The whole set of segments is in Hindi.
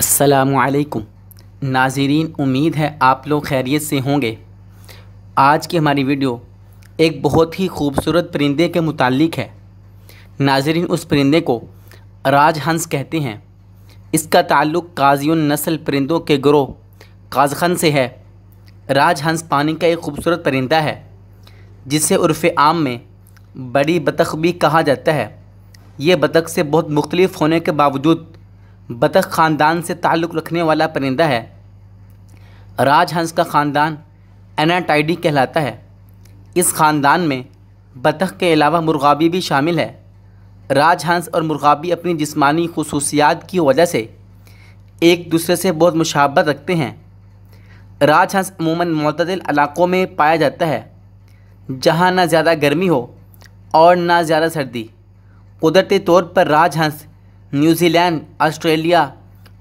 असलकुम नाजरीन उम्मीद है आप लोग खैरियत से होंगे आज की हमारी वीडियो एक बहुत ही खूबसूरत परिंदे के मुतालिक है नाजरीन उस परिंदे को राजहंस कहते हैं इसका ताल्लुक़ काजियन नस्ल परिंदों के ग्रोह काजखन से है राजहंस पानी का एक खूबसूरत परिंदा है जिसे उर्फ आम में बड़ी बतख भी कहा जाता है ये बतख से बहुत मुख्तलिफ होने के बावजूद बतख ख़ानदान से ताल्लुक़ रखने वाला परिंदा है राजहंस का ख़ानदान एनाटाइडी कहलाता है इस ख़ानदान में बतख के अलावा मुर्गाबी भी शामिल है राजहंस और मुर्गाबी अपनी जिस्मानी खसूसियात की वजह से एक दूसरे से बहुत मुशाबत रखते हैं राजहंस अमूमन मतदल इलाक़ों में पाया जाता है जहाँ ना ज़्यादा गर्मी हो और ना ज़्यादा सर्दी कुदरती तौर पर राजहंस न्यूजीलैंड ऑस्ट्रेलिया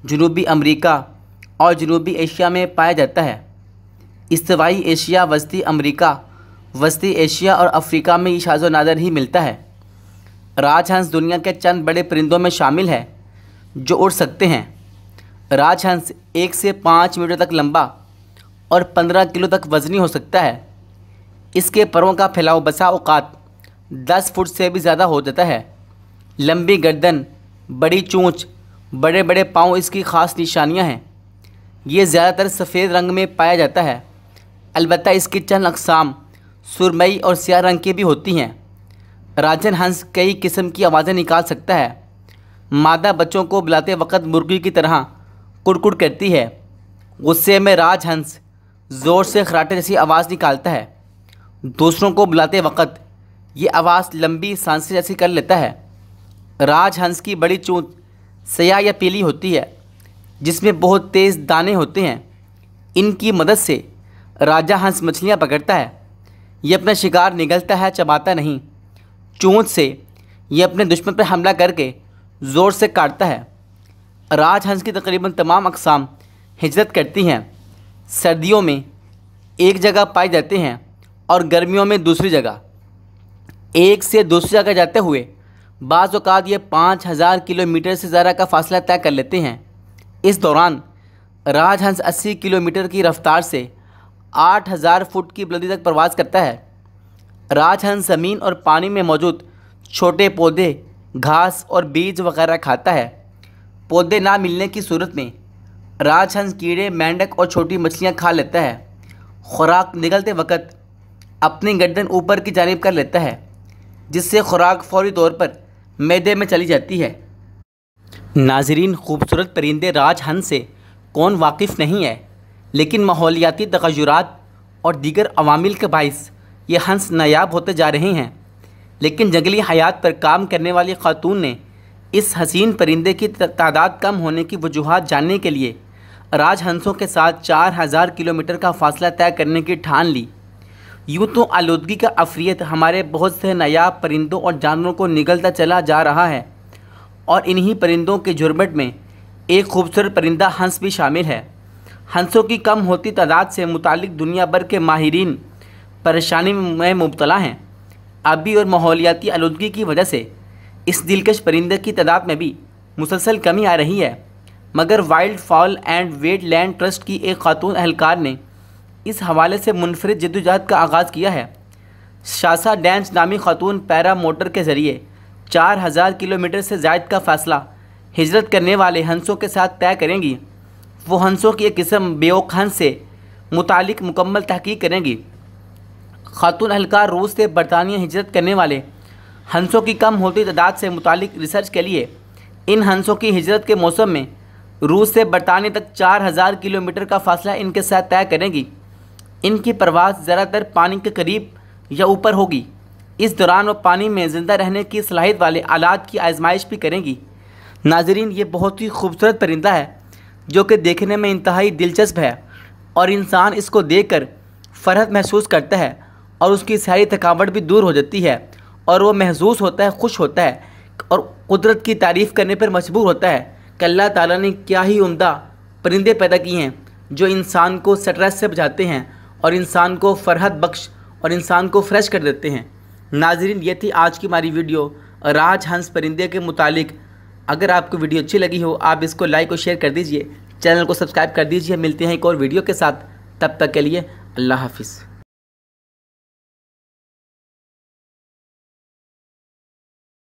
जनूबी अमेरिका और जनूबी एशिया में पाया जाता है इस्तवाई एशिया वस्ती अमेरिका वस्ती एशिया और अफ्रीका में ये नादर ही मिलता है राजहंस दुनिया के चंद बड़े परिंदों में शामिल है जो उड़ सकते हैं राजहंस एक से पाँच मीटर तक लंबा और पंद्रह किलो तक वजनी हो सकता है इसके परों का फैलाव बसा अवकात दस फुट से भी ज़्यादा हो जाता है लंबी गर्दन बड़ी चोंच बड़े बड़े पाँव इसकी ख़ास निशानियाँ हैं ये ज़्यादातर सफ़ेद रंग में पाया जाता है अलबत्त इसकी चंद अकसाम सुरमई और सियाह रंग की भी होती हैं राजन हंस कई किस्म की आवाज़ें निकाल सकता है मादा बच्चों को बुलाते वक्त मुर्गी की तरह कुड़कुड़ करती है गुस्से में राज हंस ज़ोर से खराटे जैसी आवाज़ निकालता है दूसरों को बुलाते वक्त ये आवाज़ लंबी सांसें जैसी कर लेता है राजहंस की बड़ी चूँत सयाह या पीली होती है जिसमें बहुत तेज़ दाने होते हैं इनकी मदद से राजा हंस मछलियाँ पकड़ता है ये अपना शिकार निगलता है चबाता नहीं चूँच से ये अपने दुश्मन पर हमला करके ज़ोर से काटता है राजहंस की तकरीबन तमाम अकसाम हिजरत करती हैं सर्दियों में एक जगह पाए जाते हैं और गर्मियों में दूसरी जगह एक से दूसरी जगह जाते हुए बाज़ात ये पाँच हज़ार किलोमीटर से ज़्यादा का फासला तय कर लेते हैं इस दौरान राजहंस अस्सी किलोमीटर की रफ्तार से आठ हज़ार फुट की बुलंदी तक प्रवास करता है राजहंस ज़मीन और पानी में मौजूद छोटे पौधे घास और बीज वगैरह खाता है पौधे ना मिलने की सूरत में राजहंस कीड़े मेंढक और छोटी मछलियाँ खा लेता है खुराक निकलते वक्त अपनी गर्दन ऊपर की जानब कर लेता है जिससे खुराक फौरी तौर पर मैदे में चली जाती है नाजरीन खूबसूरत परिंदे राजहंस से कौन वाकिफ़ नहीं है लेकिन माहौलियाती तगजुरात और दीगर अवामिल के बायस ये हंस नायाब होते जा रहे हैं लेकिन जंगली हयात पर काम करने वाली खातून ने इस हसीन परिंदे की तादाद कम होने की वजूहत जानने के लिए राजहंसों के साथ चार हज़ार किलोमीटर का फासला तय करने की ठान ली यूँ तो आलूदगी का अफरीत हमारे बहुत से नायाब परिंदों और जानवरों को निगलता चला जा रहा है और इन्हीं परिंदों के झुरमट में एक खूबसूरत परिंदा हंस भी शामिल है हंसों की कम होती तादाद से मुतल दुनिया भर के माहरीन परेशानी में मुबतला हैं आबी और माहौलियाती आलूदगी की वजह से इस दिलकश परिंदे की तादाद में भी मुसलसल कमी आ रही है मगर wildfowl and wetland trust की एक खातून अहलकार ने इस हवाले से मुनफरद जदोजहद का आगाज़ किया है शासा डैंस नामी खातून पैरा मोटर के ज़रिए चार हज़ार किलोमीटर से जायद का फासला हिजरत करने वाले हंसों के साथ तय करेंगी वो हंसों की एक किस्म बेओक हंस से मुतल मुकम्मल तहकीक करेंगी खातून अहलकार रूस से बरतानिया हिजरत करने वाले हंसों की कम होती तादाद से मुतल रिसर्च के लिए इन हंसों की हिजरत के मौसम में रूस से बरतानिया तक चार हज़ार किलोमीटर का फासला इनके साथ तय करेंगी इनकी परवास ज़्यादातर पानी के करीब या ऊपर होगी इस दौरान वह पानी में ज़िंदा रहने की सलाहियत वाले आलात की आजमाइश भी करेंगी नाजरीन ये बहुत ही खूबसूरत परिंदा है जो कि देखने में इंतहाई दिलचस्प है और इंसान इसको देख कर फरहत महसूस करता है और उसकी सारी थकावट भी दूर हो जाती है और वह महसूस होता है खुश होता है और कुदरत की तारीफ़ करने पर मजबूर होता है कि अल्लाह ताला ने क्या ही उम्दा परिंदे पैदा किए हैं जो इंसान को स्ट्रेस से बचाते हैं और इंसान को फरहत बख्श और इंसान को फ्रेश कर देते हैं नाजरीन ये थी आज की हमारी वीडियो राज हंस परिंदे के मुतालिक अगर आपको वीडियो अच्छी लगी हो आप इसको लाइक और शेयर कर दीजिए चैनल को सब्सक्राइब कर दीजिए मिलते हैं एक और वीडियो के साथ तब तक के लिए अल्लाह हाफिज़